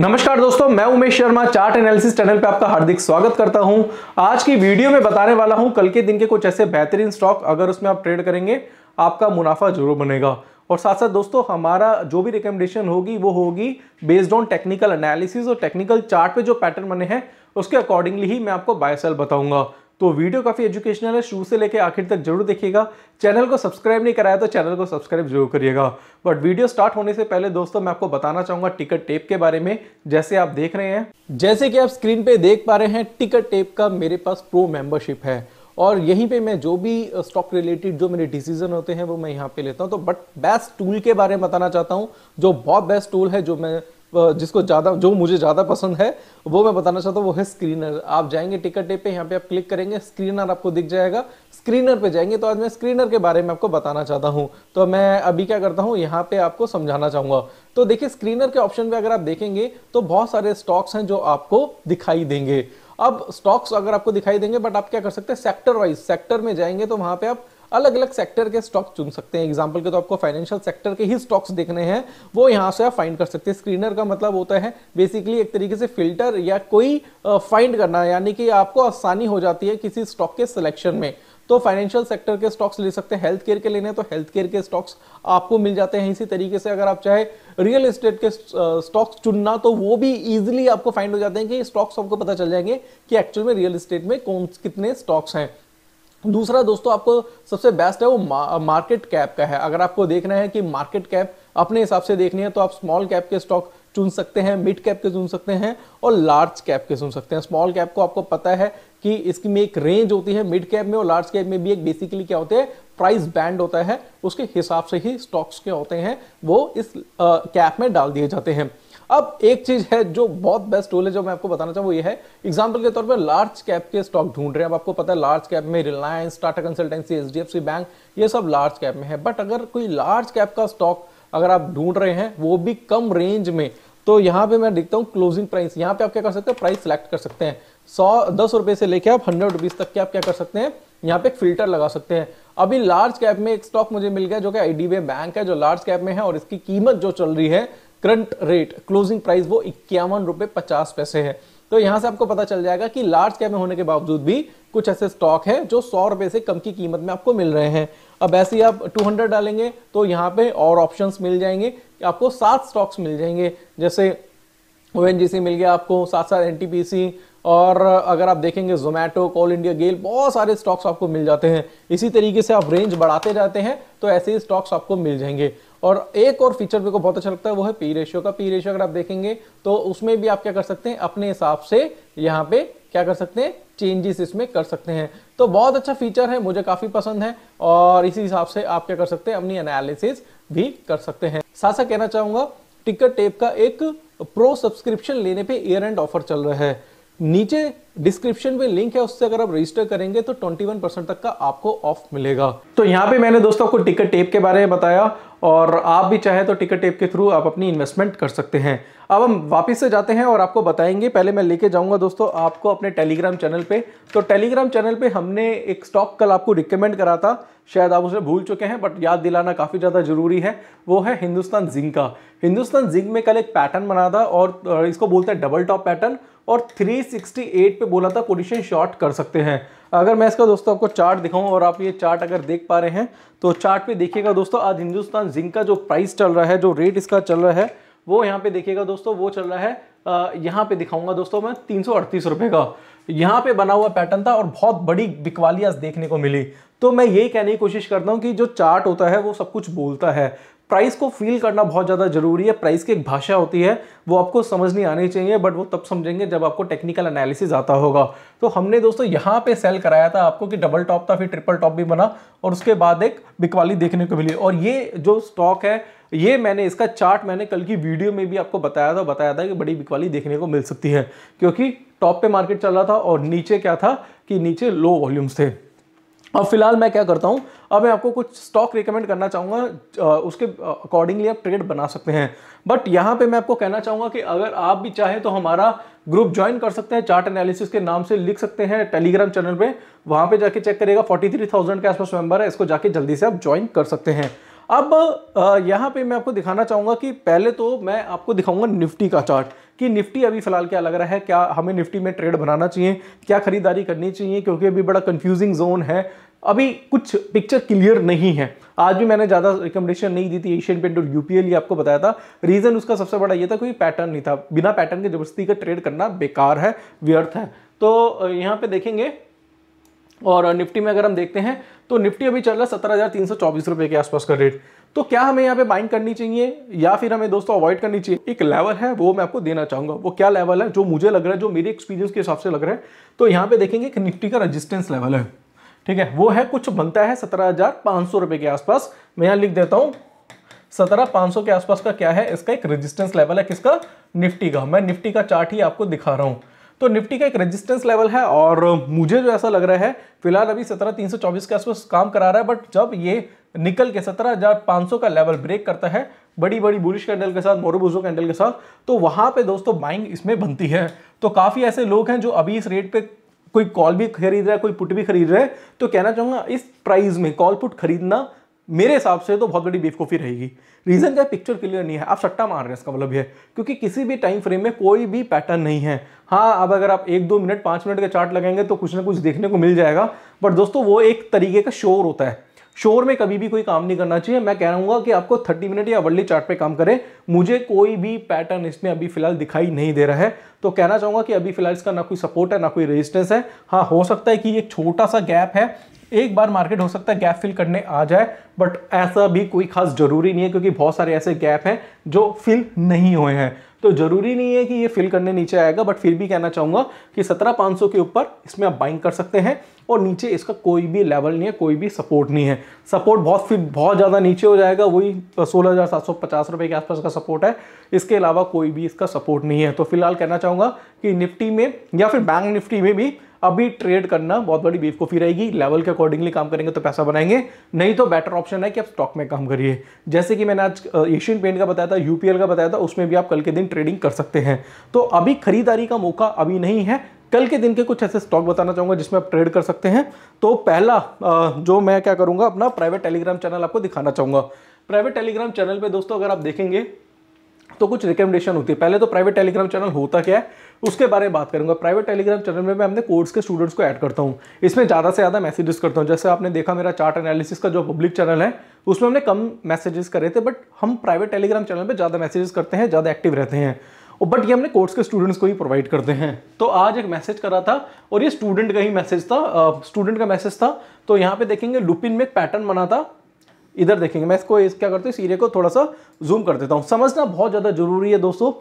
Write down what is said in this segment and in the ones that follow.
नमस्कार दोस्तों मैं Umesh Sharma chart analysis channel पे आपका हार्दिक स्वागत करता हूं आज की वीडियो में बताने वाला हूं कल के दिन के कुछ ऐसे बेहतरीन स्टॉक अगर उसमें आप ट्रेड करेंगे आपका मुनाफा जरूर बनेगा और साथ साथ दोस्तों हमारा जो भी रिकमेंडेशन होगी वो होगी बेस्ड ऑन टेक्निकल एनालिसिस और टेक्निकल चार्ट पे जो पैटर्न बने हैं उसके अकॉर्डिंगली ही मैं आपको बायसेल बताऊंगा तो वीडियो काफ़ी एजुकेशनल है शुरू से लेकर आखिर तक जरूर देखिएगा चैनल को सब्सक्राइब नहीं कराया तो चैनल को सब्सक्राइब जरूर करिएगा बट वीडियो स्टार्ट होने से पहले दोस्तों मैं आपको बताना चाहूंगा टिकट टेप के बारे में जैसे आप देख रहे हैं जैसे कि आप स्क्रीन पे देख पा रहे हैं टिकट टेप का मेरे पास प्रो मेंबरशिप है और यहीं पे मैं जो भी स्टॉक रिलेटेड जो मेरे डिसीजन होते हैं वो मैं यहाँ पे लेता हूँ तो बट बेस्ट टूल के बारे में बताना चाहता हूँ जो बहुत बेस्ट टूल है जो मैं जिसको ज़्यादा जो मुझे ज़्यादा पसंद है वो मैं बताना चाहता हूँ वो है स्क्रीनर आप जाएंगे टिकट डे पे यहाँ पे आप क्लिक करेंगे स्क्रीनर आपको दिख जाएगा स्क्रीनर पे जाएंगे तो आज मैं स्क्रीनर के बारे में आपको बताना चाहता हूँ तो मैं अभी क्या करता हूँ यहाँ पे आपको समझाना चाहूंगा तो देखिए स्क्रीनर के ऑप्शन पे अगर आप देखेंगे तो बहुत सारे स्टॉक्स हैं जो आपको दिखाई देंगे अब स्टॉक्स अगर आपको दिखाई देंगे बट आप क्या कर सकते हैं सेक्टर वाइज सेक्टर में जाएंगे तो वहां पे आप अलग अलग सेक्टर के स्टॉक चुन सकते हैं एग्जाम्पल के तो आपको फाइनेंशियल सेक्टर के ही स्टॉक्स देखने हैं वो यहाँ से आप फाइंड कर सकते हैं स्क्रीनर का मतलब होता है बेसिकली एक तरीके से फिल्टर या कोई फाइंड करना यानी कि आपको आसानी हो जाती है किसी स्टॉक के सिलेक्शन में तो फाइनेंशियल सेक्टर के स्टॉक्स ले सकते हैं हेल्थ केयर के लेने तो हेल्थ केयर के स्टॉक्स आपको मिल जाते हैं इसी तरीके से अगर आप चाहे रियल एस्टेट के स्टॉक्स चुनना तो वो भी इजीली आपको फाइंड हो जाते हैं कि स्टॉक्स आपको पता चल जाएंगे कि एक्चुअल में रियल एस्टेट में कौन कितने स्टॉक्स हैं दूसरा दोस्तों आपको सबसे बेस्ट है वो मार्केट कैप का है अगर आपको देखना है कि मार्केट कैप अपने हिसाब से देखनी है तो आप स्मॉल कैप के स्टॉक चुन सकते हैं मिड कैप के चुन सकते हैं और लार्ज कैप के चुन सकते हैं स्मॉल कैप को आपको पता है कि इसकी में एक रेंज होती है मिड कैप में और लार्ज कैप में भी एक बेसिकली क्या होते हैं प्राइस बैंड होता है उसके हिसाब से ही स्टॉक्स के होते हैं वो इस कैप में डाल दिए जाते हैं अब एक चीज है जो बहुत बेस्ट टूल है जो मैं आपको बताना चाहूँ वो ये है एग्जाम्पल के तौर पर लार्ज कैप के स्टॉक ढूंढ रहे हैं अब आपको पता है लार्ज कैप में रिलायंस टाटा कंसल्टेंसी एच बैंक ये सब लार्ज कैप में है बट अगर कोई लार्ज कैप का स्टॉक अगर आप ढूंढ रहे हैं वो भी कम रेंज में तो यहाँ पे मैं देखता हूँ क्लोजिंग प्राइस यहाँ पे आप क्या कर सकते हैं प्राइस सेलेक्ट कर सकते हैं सौ दस रुपए से लेके आप हंड्रेड रुपीज़ तक के आप क्या कर सकते हैं यहाँ पे फिल्टर लगा सकते हैं अभी लार्ज कैप में एक स्टॉक मुझे मिल गया जो कि आई बैंक है जो लार्ज कैप में है और इसकी कीमत जो चल रही है करंट रेट क्लोजिंग प्राइस वो इक्यावन रुपए पचास पैसे है तो यहाँ से आपको पता चल जाएगा कि लार्ज कैप में होने के बावजूद भी कुछ ऐसे स्टॉक है जो सौ रुपए से कम की कीमत में आपको मिल रहे हैं अब ऐसे ही आप 200 डालेंगे तो यहाँ पे और ऑप्शंस मिल जाएंगे आपको सात स्टॉक्स मिल जाएंगे जैसे ओ मिल गया आपको साथ साथ एन और अगर आप देखेंगे जोमेटो कॉल इंडिया गेल बहुत सारे स्टॉक्स आपको मिल जाते हैं इसी तरीके से आप रेंज बढ़ाते जाते हैं तो ऐसे ही स्टॉक्स आपको मिल जाएंगे और एक और फीचर मेरे को बहुत अच्छा लगता है वो है पी रेशियो का पी रेशियो अगर आप देखेंगे तो उसमें भी आप क्या कर सकते हैं अपने हिसाब से यहाँ पे क्या कर सकते हैं चेंजेस इसमें कर सकते हैं तो बहुत अच्छा फीचर है मुझे काफ़ी पसंद है और इसी हिसाब से आप क्या कर सकते हैं अपनी एनालिसिस भी कर सकते हैं साथ साथ कहना चाहूंगा टिकट टेप का एक प्रो सब्सक्रिप्शन लेने पे ईयर एंड ऑफर चल रहा है नीचे डिस्क्रिप्शन में लिंक है उससे अगर आप रजिस्टर करेंगे तो 21 परसेंट तक का आपको ऑफ मिलेगा तो यहाँ पे मैंने दोस्तों आपको टिकट टेप के बारे में बताया और आप भी चाहे तो टिकट टेप के थ्रू आप अपनी इन्वेस्टमेंट कर सकते हैं अब हम वापस से जाते हैं और आपको बताएंगे पहले मैं लेके जाऊंगा दोस्तों आपको अपने टेलीग्राम चैनल पे तो टेलीग्राम चैनल पे हमने एक स्टॉक कल आपको रिकमेंड करा था शायद आप उसे भूल चुके हैं बट याद दिलाना काफ़ी ज़्यादा ज़रूरी है वो है हिंदुस्तान जिंक का हिंदुस्तान जिंक में कल एक पैटर्न बना था और इसको बोलते हैं डबल टॉप पैटर्न और 368 पे बोला था पोजीशन शॉर्ट कर सकते हैं अगर मैं इसका दोस्तों आपको चार्ट दिखाऊं और आप ये चार्ट अगर देख पा रहे हैं तो चार्ट पे देखिएगा दोस्तों आज हिंदुस्तान जिंक का जो प्राइस चल रहा है जो रेट इसका चल रहा है वो यहाँ पे देखिएगा दोस्तों वो चल रहा है यहाँ पे दिखाऊंगा दोस्तों मैं तीन सौ का यहाँ पे बना हुआ पैटर्न था और बहुत बड़ी बिकवालियास देखने को मिली तो मैं यही कहने की कोशिश करता हूँ कि जो चार्ट होता है वो सब कुछ बोलता है प्राइस को फील करना बहुत ज़्यादा जरूरी है प्राइस की एक भाषा होती है वो आपको समझ नहीं आनी चाहिए बट वो तब समझेंगे जब आपको टेक्निकल एनालिसिस आता होगा तो हमने दोस्तों यहाँ पे सेल कराया था आपको कि डबल टॉप था फिर ट्रिपल टॉप भी बना और उसके बाद एक बिकवाली देखने को मिली और ये जो स्टॉक है ये मैंने इसका चार्ट मैंने कल की वीडियो में भी आपको बताया था बताया था कि बड़ी बिकवाली देखने को मिल सकती है क्योंकि टॉप पे मार्केट चल रहा था और नीचे क्या था कि नीचे लो वॉल्यूम्स थे अब फिलहाल मैं क्या करता हूँ अब मैं आपको कुछ स्टॉक रिकमेंड करना चाहूँगा उसके अकॉर्डिंगली आप ट्रेड बना सकते हैं बट यहाँ पे मैं आपको कहना चाहूँगा कि अगर आप भी चाहें तो हमारा ग्रुप ज्वाइन कर सकते हैं चार्ट एनालिसिस के नाम से लिख सकते हैं टेलीग्राम चैनल पे वहाँ पे जाके चेक करेगा 43,000 के आसपास मेंबर है इसको जाके जल्दी से आप ज्वाइन कर सकते हैं अब यहाँ पे मैं आपको दिखाना चाहूँगा कि पहले तो मैं आपको दिखाऊंगा निफ्टी का चार्ट कि निफ्टी अभी फिलहाल क्या लग रहा है क्या हमें निफ्टी में ट्रेड बनाना चाहिए क्या खरीदारी करनी चाहिए क्योंकि अभी बड़ा कंफ्यूजिंग जोन है अभी कुछ पिक्चर क्लियर नहीं है आज भी मैंने ज़्यादा रिकमेंडेशन नहीं दी थी एशियन पेंट और यूपीएल ये आपको बताया था रीज़न उसका सबसे बड़ा ये था कोई पैटर्न नहीं था बिना पैटर्न के जबरदस्ती का ट्रेड करना बेकार है व्यर्थ है तो यहाँ पे देखेंगे और निफ्टी में अगर हम देखते हैं तो निफ्टी अभी चल रहा है सत्रह हज़ार तीन सौ चौबीस रुपये के आसपास का रेट तो क्या हमें यहाँ पे बाइंग करनी चाहिए या फिर हमें दोस्तों अवॉइड करनी चाहिए एक लेवल है वो मैं आपको देना चाहूंगा वो क्या लेवल है जो मुझे लग रहा है जो मेरे एक्सपीरियंस के हिसाब से लग रहा है तो यहाँ पे देखेंगे कि निफ्टी का रजिस्टेंस लेवल है ठीक है वो है कुछ बनता है सत्रह हज़ार पाँच सौ रुपये के आसपास मैं यहाँ लिख देता हूँ सत्रह पाँच सौ के आसपास का क्या है इसका एक रजिस्टेंस लेवल है किसका निफ्टी का मैं निफ्टी का चार्ट ही आपको दिखा रहा हूँ तो निफ्टी का एक रेजिस्टेंस लेवल है और मुझे जो ऐसा लग रहा है फिलहाल अभी सत्रह तीन सौ चौबीस के आसपास काम करा रहा है बट जब ये निकल के सत्रह हजार पाँच सौ का लेवल ब्रेक करता है बड़ी बड़ी बुरिश कैंडल के साथ मोरोबोजो कैंडल के साथ तो वहाँ पे दोस्तों बाइंग इसमें बनती है तो काफ़ी ऐसे लोग हैं जो अभी इस रेट पे कोई कॉल भी खरीद रहा है कोई पुट भी खरीद रहे हैं तो कहना चाहूँगा इस प्राइस में कॉल पुट खरीदना मेरे हिसाब से तो बहुत बड़ी बेवकूफ़ी रहेगी रीज़न क्या पिक्चर क्लियर नहीं है आप सट्टा मार रहे हैं इसका मतलब ये क्योंकि किसी भी टाइम फ्रेम में कोई भी पैटर्न नहीं है हाँ अब अगर आप एक दो मिनट पाँच मिनट का चार्ट लगाएंगे तो कुछ ना कुछ देखने को मिल जाएगा बट दोस्तों वो एक तरीके का शोर होता है शोर में कभी भी कोई काम नहीं करना चाहिए मैं कह रहा कि आपको थर्टी मिनट या वर्ली चार्ट पे काम करें मुझे कोई भी पैटर्न इसमें अभी फिलहाल दिखाई नहीं दे रहा है तो कहना चाहूँगा कि अभी फिलहाल इसका ना कोई सपोर्ट है ना कोई रेजिस्टेंस है हाँ हो सकता है कि एक छोटा सा गैप है एक बार मार्केट हो सकता है गैप फिल करने आ जाए बट ऐसा भी कोई खास ज़रूरी नहीं है क्योंकि बहुत सारे ऐसे गैप हैं जो फिल नहीं हुए हैं तो ज़रूरी नहीं है कि ये फिल करने नीचे आएगा बट फिर भी कहना चाहूँगा कि सत्रह पाँच सौ के ऊपर इसमें आप बाइंग कर सकते हैं और नीचे इसका कोई भी लेवल नहीं है कोई भी सपोर्ट नहीं है सपोर्ट बहुत फिर बहुत ज़्यादा नीचे हो जाएगा वही सोलह हज़ार सात सौ पचास रुपये के आसपास का सपोर्ट है इसके अलावा कोई भी इसका सपोर्ट नहीं है तो फिलहाल कहना चाहूँगा कि निफ्टी में या फिर बैंक निफ्टी में भी अभी ट्रेड करना बहुत बड़ी बेवकूफ़ी रहेगी लेवल के अकॉर्डिंगली काम करेंगे तो पैसा बनाएंगे नहीं तो बेटर ऑप्शन है कि आप स्टॉक में काम करिए जैसे कि मैंने आज एशियन पेंट का बताया था यूपीएल का बताया था उसमें भी आप कल के दिन ट्रेडिंग कर सकते हैं तो अभी खरीदारी का मौका अभी नहीं है कल के दिन के कुछ ऐसे स्टॉक बताना चाहूंगा जिसमें आप ट्रेड कर सकते हैं तो पहला जो मैं क्या करूंगा अपना प्राइवेट टेलीग्राम चैनल आपको दिखाना चाहूंगा प्राइवेट टेलीग्राम चैनल पे दोस्तों अगर आप देखेंगे तो कुछ रिकमेंडेशन होती है पहले तो प्राइवेट टेलीग्राम चैनल होता क्या है उसके बारे में बात करूंगा प्राइवेट टेलीग्राम चैनल में मैं अपने कोर्स के स्टूडेंट्स को ऐड करता हूँ इसमें ज़्यादा से ज़्यादा मैसेजेस करता हूँ जैसे आपने देखा मेरा चार्ट एनालिसिस का जो पब्लिक चैनल है उसमें हमने कम मैसेजेस करे थे बट हम प्राइवेट टेलीग्राम चैनल पर ज़्यादा मैसेजेस करते हैं ज़्यादा एक्टिव रहते हैं बट ये हमने कोर्स के स्टूडेंट्स को ही प्रोवाइड करते हैं तो आज एक मैसेज करा था और ये स्टूडेंट का ही मैसेज था स्टूडेंट का मैसेज था तो यहाँ पे देखेंगे लुपिन में एक पैटर्न बना था इधर देखेंगे मैं इसको इस क्या करते हैं इस को थोड़ा सा जूम कर देता हूँ समझना बहुत ज़्यादा जरूरी है दोस्तों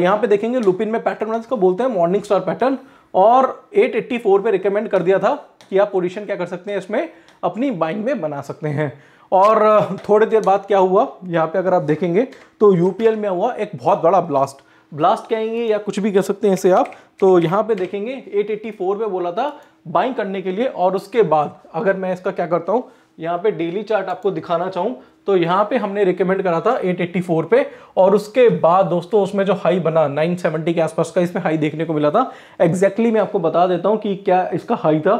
यहाँ पे देखेंगे लुपिन में पैटर्न बना इसको बोलते हैं मॉर्निंग स्टार पैटर्न और 884 पे रिकमेंड कर दिया था कि आप पोजिशन क्या कर सकते हैं इसमें अपनी बाइंग में बना सकते हैं और थोड़ी देर बाद क्या हुआ यहाँ पे अगर आप देखेंगे तो यूपीएल में हुआ एक बहुत बड़ा ब्लास्ट ब्लास्ट कहेंगे या कुछ भी कह सकते हैं इसे आप तो यहाँ पे देखेंगे 884 पे बोला था बाइंग करने के लिए और उसके बाद अगर मैं इसका क्या करता हूँ यहाँ पे डेली चार्ट आपको दिखाना चाहूँ तो यहाँ पे हमने रिकमेंड करा था 884 पे और उसके बाद दोस्तों उसमें जो हाई बना 970 के आसपास का इसमें हाई देखने को मिला था एग्जैक्टली exactly मैं आपको बता देता हूँ कि क्या इसका हाई था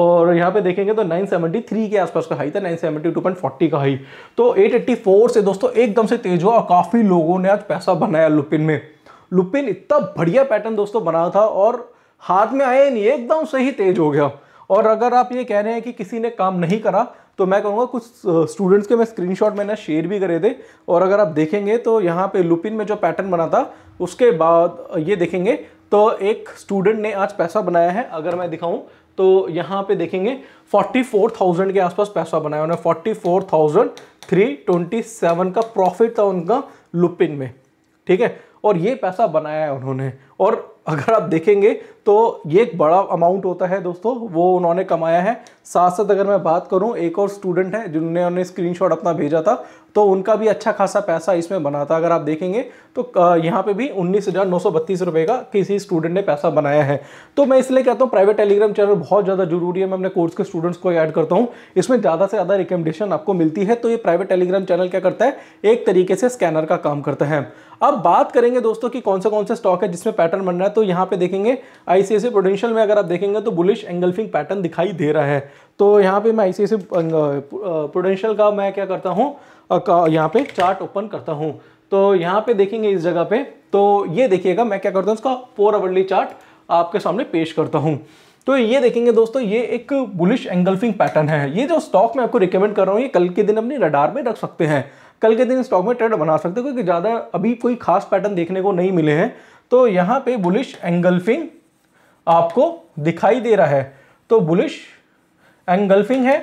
और यहाँ पे देखेंगे तो 973 के आसपास का हाई था 972.40 का हाई तो 884 से दोस्तों एकदम से तेज हुआ और काफ़ी लोगों ने आज पैसा बनाया लुपिन में लुपिन इतना बढ़िया पैटर्न दोस्तों बना था और हाथ में आया नहीं एकदम से ही तेज हो गया और अगर आप ये कह रहे हैं कि किसी ने काम नहीं करा तो मैं कहूँगा कुछ स्टूडेंट्स के मैं स्क्रीनशॉट मैंने शेयर भी करे थे और अगर आप देखेंगे तो यहाँ पे लुपिन में जो पैटर्न बना था उसके बाद ये देखेंगे तो एक स्टूडेंट ने आज पैसा बनाया है अगर मैं दिखाऊँ तो यहाँ पे देखेंगे 44,000 के आसपास पैसा बनाया उन्हें 44,327 का प्रॉफिट था उनका लुपिन में ठीक है और ये पैसा बनाया है उन्होंने और अगर आप देखेंगे तो ये एक बड़ा अमाउंट होता है दोस्तों वो उन्होंने कमाया है साथ साथ अगर मैं बात करूं एक और स्टूडेंट है जिन्होंने स्क्रीनशॉट अपना भेजा था तो उनका भी अच्छा खासा पैसा इसमें बना था अगर आप देखेंगे तो यहाँ पे भी उन्नीस हज़ार का किसी स्टूडेंट ने पैसा बनाया है तो मैं इसलिए कहता हूँ प्राइवेट टेलीग्राम चैनल बहुत ज़्यादा जरूरी है मैं अपने कोर्स के स्टूडेंट्स को ऐड करता हूँ इसमें ज़्यादा से ज़्यादा रिकमेंडेशन आपको मिलती है तो ये प्राइवेट टेलीग्राम चैनल क्या करता है एक तरीके से स्कैनर का काम करता है अब बात करेंगे दोस्तों कि कौन से कौन से स्टॉक है जिसमें पैटर्न बन रहा है तो यहाँ पे देखेंगे आईसीआईसी पोटेंशियल e में अगर आप देखेंगे तो बुलिश एंगल्फिंग पैटर्न दिखाई दे रहा है तो यहाँ पे मैं आईसीआईसी पोटेंशियल e, का मैं क्या करता हूँ यहाँ पे चार्ट ओपन करता हूँ तो यहाँ पे देखेंगे इस जगह पे तो ये देखिएगा मैं क्या करता हूँ इसका फोर आवरली चार्ट आपके सामने पेश करता हूँ तो ये देखेंगे दोस्तों ये एक बुलिश एंगल्फिंग पैटर्न है ये जो स्टॉक मैं आपको रिकमेंड कर रहा हूँ ये कल के दिन अपनी रडार में रख सकते हैं कल के दिन स्टॉक में ट्रेड बना सकते हो क्योंकि ज़्यादा अभी कोई खास पैटर्न देखने को नहीं मिले हैं तो यहाँ पे बुलिश एंगल्फिंग आपको दिखाई दे रहा है तो बुलिश एंगल्फिंग है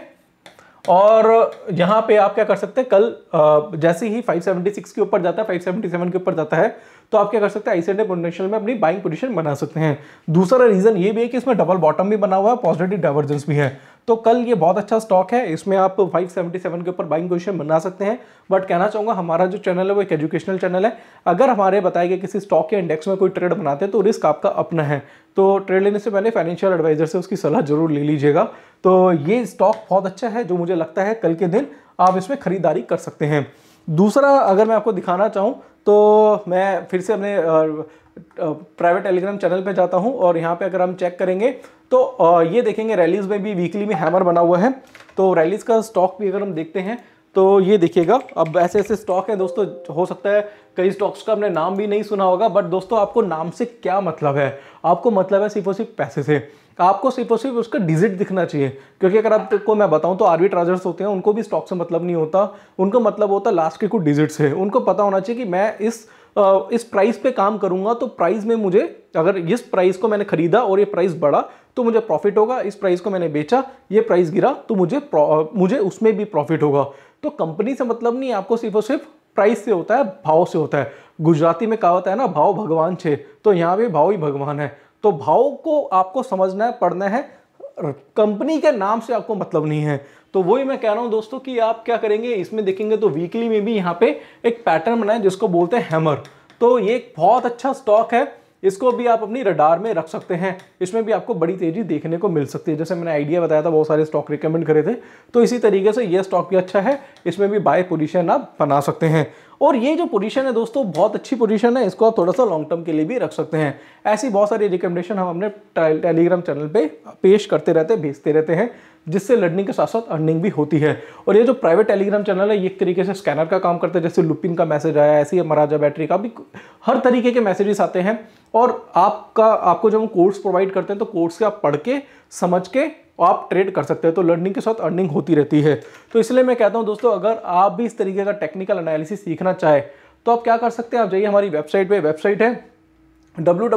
और यहाँ पे आप क्या कर सकते हैं कल जैसे ही 576 के ऊपर जाता है 577 के ऊपर जाता है तो आप क्या कर सकते हैं आईसीआई पोटेंशियल में अपनी बाइंग पोजिशन बना सकते हैं दूसरा रीज़न ये भी है कि इसमें डबल बॉटम भी बना हुआ है पॉजिटिव डाइवर्जेंस भी है तो कल ये बहुत अच्छा स्टॉक है इसमें आप 577 के ऊपर बाइंग पोजीशन बना सकते हैं बट कहना चाहूँगा हमारा जो चैनल है वो एक एजुकेशनल चैनल है अगर हमारे बताए गए किसी स्टॉक के इंडेक्स में कोई ट्रेड बनाते हैं तो रिस्क आपका अपना है तो ट्रेड लेने से पहले फाइनेंशियल एडवाइजर से उसकी सलाह जरूर ले लीजिएगा तो ये स्टॉक बहुत अच्छा है जो मुझे लगता है कल के दिन आप इसमें खरीदारी कर सकते हैं दूसरा अगर मैं आपको दिखाना चाहूँ तो मैं फिर से अपने प्राइवेट टेलीग्राम चैनल पे जाता हूँ और यहाँ पे अगर हम चेक करेंगे तो ये देखेंगे रैलीज़ में भी वीकली में हैमर बना हुआ है तो रैलीज़ का स्टॉक भी अगर हम देखते हैं तो ये देखिएगा अब ऐसे ऐसे स्टॉक है दोस्तों हो सकता है कई स्टॉक्स का हमने नाम भी नहीं सुना होगा बट दोस्तों आपको नाम से क्या मतलब है आपको मतलब है सिर्फ और सिर्फ पैसे से आपको सिर्फ और सिर्फ उसका डिजिट दिखना चाहिए क्योंकि अगर आपको मैं बताऊं तो आरबी ट्राजर्स होते हैं उनको भी स्टॉक से मतलब नहीं होता उनको मतलब होता लास्ट के कुछ डिजिट से उनको पता होना चाहिए कि मैं इस इस प्राइस पे काम करूंगा तो प्राइस में मुझे अगर इस प्राइस को मैंने खरीदा और ये प्राइस बढ़ा तो मुझे प्रॉफिट होगा इस प्राइस को मैंने बेचा ये प्राइस गिरा तो मुझे मुझे उसमें भी प्रॉफिट होगा तो कंपनी से मतलब नहीं आपको सिर्फ और सिर्फ प्राइस से होता है भाव से होता है गुजराती में कहावत है ना भाव भगवान छे तो यहाँ भी भाव ही भगवान है तो भाव को आपको समझना है पढ़ना है कंपनी के नाम से आपको मतलब नहीं है तो वही मैं कह रहा हूं दोस्तों कि आप क्या करेंगे इसमें देखेंगे तो वीकली में भी यहाँ पे एक पैटर्न बनाए जिसको बोलते हैं हैमर तो ये एक बहुत अच्छा स्टॉक है इसको भी आप अपनी रडार में रख सकते हैं इसमें भी आपको बड़ी तेज़ी देखने को मिल सकती है जैसे मैंने आइडिया बताया था बहुत सारे स्टॉक रिकमेंड करे थे तो इसी तरीके से ये स्टॉक भी अच्छा है इसमें भी बाय पोजिशन आप बना सकते हैं और ये जो पोजीशन है दोस्तों बहुत अच्छी पोजीशन है इसको आप थोड़ा सा लॉन्ग टर्म के लिए भी रख सकते हैं ऐसी बहुत सारी रिकमेंडेशन हम अपने टेलीग्राम चैनल पे पेश करते रहते हैं भेजते रहते हैं जिससे लर्निंग के साथ साथ अर्निंग भी होती है और ये जो प्राइवेट टेलीग्राम चैनल है ये एक तरीके से स्कैनर का काम करते हैं जैसे लुपिन का मैसेज आया ऐसे ही महाराजा बैटरी का भी हर तरीके के मैसेजेस आते हैं और आपका आपको जब हम कोर्स प्रोवाइड करते हैं तो कोर्स के आप पढ़ के समझ के आप ट्रेड कर सकते हैं तो लर्निंग के साथ अर्निंग होती रहती है तो इसलिए मैं कहता हूँ दोस्तों अगर आप भी इस तरीके का टेक्निकल एनालिसिस सीखना चाहे तो आप क्या कर सकते हैं आप जाइए हमारी वेबसाइट पर वेबसाइट है डब्ल्यू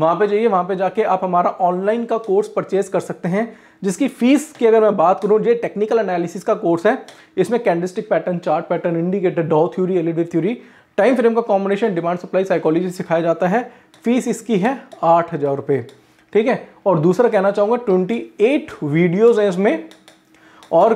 वहाँ पे जाइए वहाँ पे जाके आप हमारा ऑनलाइन का कोर्स परचेज कर सकते हैं जिसकी फीस की अगर मैं बात करूँ ये टेक्निकल एनालिसिस का कोर्स है इसमें candlestick pattern chart pattern indicator Dow theory Elliott theory time frame का कॉम्बिनेशन डिमांड सप्लाई साइकोलॉजी सिखाया जाता है फीस इसकी है आठ हज़ार रुपये ठीक है और दूसरा कहना चाहूँगा ट्वेंटी एट वीडियोज़ हैं इसमें और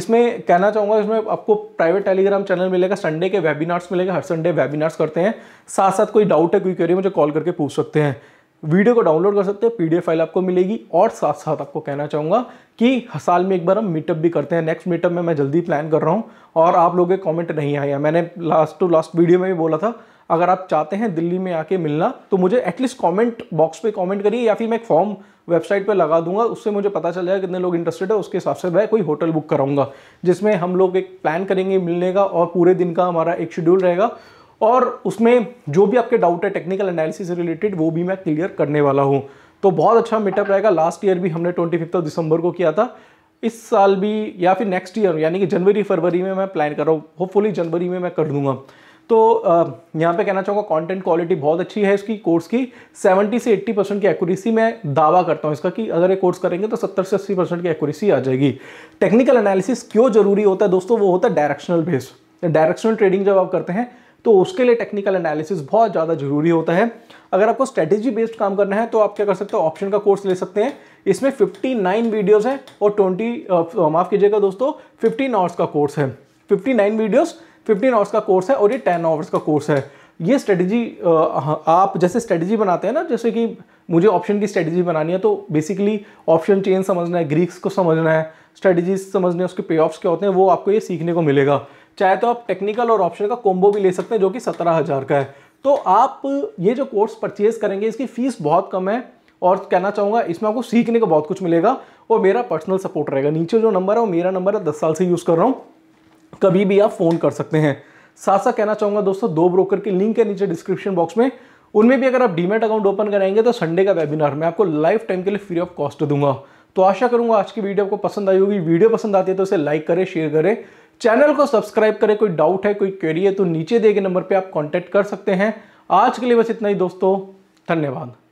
इसमें कहना चाहूँगा इसमें आपको प्राइवेट टेलीग्राम चैनल मिलेगा संडे के वेबिनार्स मिलेगा हर संडे वेबिनार्स करते हैं साथ साथ कोई डाउट है कोई क्वेरी मुझे कॉल करके पूछ सकते हैं वीडियो को डाउनलोड कर सकते हैं पीडीएफ फाइल आपको मिलेगी और साथ साथ आपको कहना चाहूँगा कि हर साल में एक बार हम मीटअप भी करते हैं नेक्स्ट मीटअप में मैं जल्दी प्लान कर रहा हूँ और आप लोगों के कमेंट नहीं आए हैं मैंने लास्ट टू लास्ट वीडियो में भी बोला था अगर आप चाहते हैं दिल्ली में आके मिलना तो मुझे एटलीस्ट कॉमेंट बॉक्स पर कॉमेंट करिए या फिर मैं एक फॉर्म वेबसाइट पर लगा दूंगा उससे मुझे पता चल जाएगा कितने लोग इंटरेस्टेड है उसके हिसाब से मैं कोई होटल बुक कराऊंगा जिसमें हम लोग एक प्लान करेंगे मिलने का और पूरे दिन का हमारा एक शेड्यूल रहेगा और उसमें जो भी आपके डाउट है टेक्निकल एनालिसिस से रिलेटेड वो भी मैं क्लियर करने वाला हूँ तो बहुत अच्छा मीटअप रहेगा लास्ट ईयर भी हमने ट्वेंटी फिफ्थ दिसंबर को किया था इस साल भी या फिर नेक्स्ट ईयर यानी कि जनवरी फरवरी में मैं प्लान कर रहा हूँ होपफुली जनवरी में मैं कर दूंगा तो यहाँ पे कहना चाहूँगा कंटेंट क्वालिटी बहुत अच्छी है इसकी कोर्स की 70 से 80 परसेंट की एक्यूरेसी मैं दावा करता हूँ इसका कि अगर ये कोर्स करेंगे तो 70 से 80 परसेंट की एक्यूरेसी आ जाएगी टेक्निकल एनालिसिस क्यों जरूरी होता है दोस्तों वो होता है डायरेक्शनल बेस डायरेक्शनल ट्रेडिंग जब आप करते हैं तो उसके लिए टेक्निकल एनालिसिस बहुत ज़्यादा जरूरी होता है अगर आपको स्ट्रेटेजी बेस्ड काम करना है तो आप क्या कर सकते हो ऑप्शन का कोर्स ले सकते हैं इसमें 59 वीडियोज़ हैं और 20 माफ़ कीजिएगा दोस्तों 15 आवर्स का कोर्स है 59 वीडियोज़ फिफ्टीन आवर्स का कोर्स है और ये 10 आवर्स का कोर्स है ये स्ट्रेटजी आप जैसे स्ट्रेटजी बनाते हैं ना जैसे कि मुझे ऑप्शन की स्ट्रेटजी बनानी है तो बेसिकली ऑप्शन चेंज समझना है ग्रीक्स को समझना है स्ट्रेटजीज समझने उसके पे ऑफ्स क्या होते हैं वो आपको ये सीखने को मिलेगा चाहे तो आप टेक्निकल और ऑप्शन का कॉम्बो भी ले सकते हैं जो कि सत्रह हज़ार का है तो आप ये जो कोर्स परचेज करेंगे इसकी फ़ीस बहुत कम है और कहना चाहूँगा इसमें आपको सीखने का बहुत कुछ मिलेगा और मेरा पर्सनल सपोर्ट रहेगा नीचे जो नंबर है वो मेरा नंबर है दस साल से यूज़ कर रहा हूँ कभी भी आप फ़ोन कर सकते हैं साथ साथ कहना चाहूँगा दोस्तों दो ब्रोकर की लिंक है नीचे डिस्क्रिप्शन बॉक्स में उनमें भी अगर आप डीमेट अकाउंट ओपन कराएंगे तो संडे का वेबिनार मैं आपको लाइफ टाइम के लिए फ्री ऑफ कॉस्ट दूंगा तो आशा करूंगा आज की वीडियो आपको पसंद आई होगी वीडियो पसंद आती है तो इसे लाइक करें शेयर करें चैनल को सब्सक्राइब करें कोई डाउट है कोई क्वेरी है तो नीचे दिए गए नंबर पर आप कॉन्टैक्ट कर सकते हैं आज के लिए बस इतना ही दोस्तों धन्यवाद